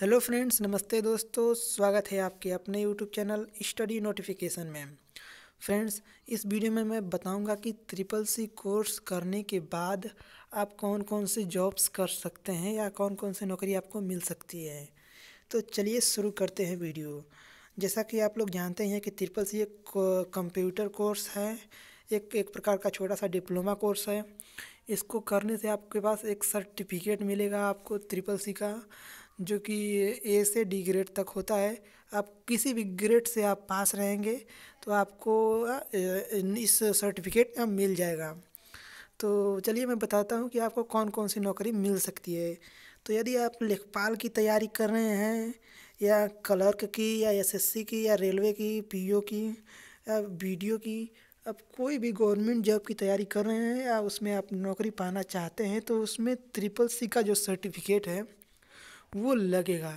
hello friends नमस्ते दोस्तों स्वागत है आपके अपने यूट्यूब चैनल स्टडी नोटिफिकेशन में फ्रेंड्स इस वीडियो में मैं बताऊंगा कि ट्रिपल सी कोर्स करने के बाद आप कौन कौन से जॉब्स कर सकते हैं या कौन कौन से नौकरी आपको मिल सकती है तो चलिए शुरू करते हैं वीडियो जैसा कि आप लोग जानते हैं कि ट्रिपल सी एक कंप्यूटर कोर्स है एक एक प्रकार का छोटा सा डिप्लोमा कोर्स है इसको करने से आपके पास एक सर्टिफिकेट मिलेगा आपको ट्रिपल सी का जो कि ए से डी ग्रेड तक होता है आप किसी भी ग्रेड से आप पास रहेंगे तो आपको इस सर्टिफिकेट मिल जाएगा तो चलिए मैं बताता हूँ कि आपको कौन कौन सी नौकरी मिल सकती है तो यदि आप लेखपाल की तैयारी कर रहे हैं या क्लर्क की या एसएससी की या रेलवे की पीओ की या बी की अब कोई भी गवर्नमेंट जॉब की तैयारी कर रहे हैं या उसमें आप नौकरी पाना चाहते हैं तो उसमें ट्रिपल सी का जो सर्टिफिकेट है वो लगेगा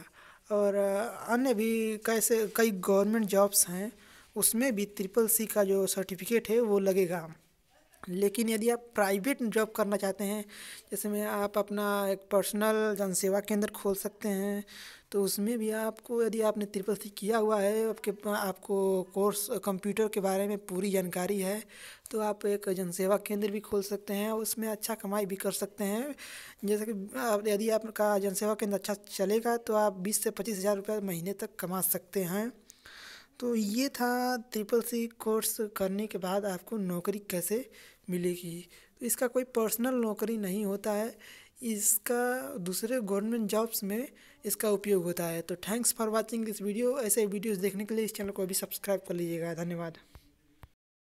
और अन्य भी कैसे कई गवर्नमेंट जॉब्स हैं उसमें भी ट्रिपल सी का जो सर्टिफिकेट है वो लगेगा लेकिन यदि आप प्राइवेट जॉब करना चाहते हैं जैसे में आप अपना एक पर्सनल जनसेवा केंद्र खोल सकते हैं तो उसमें भी आपको यदि आपने त्रिपल सी किया हुआ है आपके आपको कोर्स कंप्यूटर के बारे में पूरी जानकारी है तो आप एक जनसेवा केंद्र भी खोल सकते हैं उसमें अच्छा कमाई भी कर सकते हैं जैसे कि यदि आपका जनसेवा केंद्र अच्छा चलेगा तो आप बीस से पच्चीस हज़ार रुपये महीने तक कमा सकते हैं तो ये था ट्रिपल सी कोर्स करने के बाद आपको नौकरी कैसे मिलेगी तो इसका कोई पर्सनल नौकरी नहीं होता है इसका दूसरे गवर्नमेंट जॉब्स में इसका उपयोग होता है तो thanks for watching this video ऐसे वीडियोस देखने के लिए इस चैनल को अभी सब्सक्राइब कर लीजिएगा धन्यवाद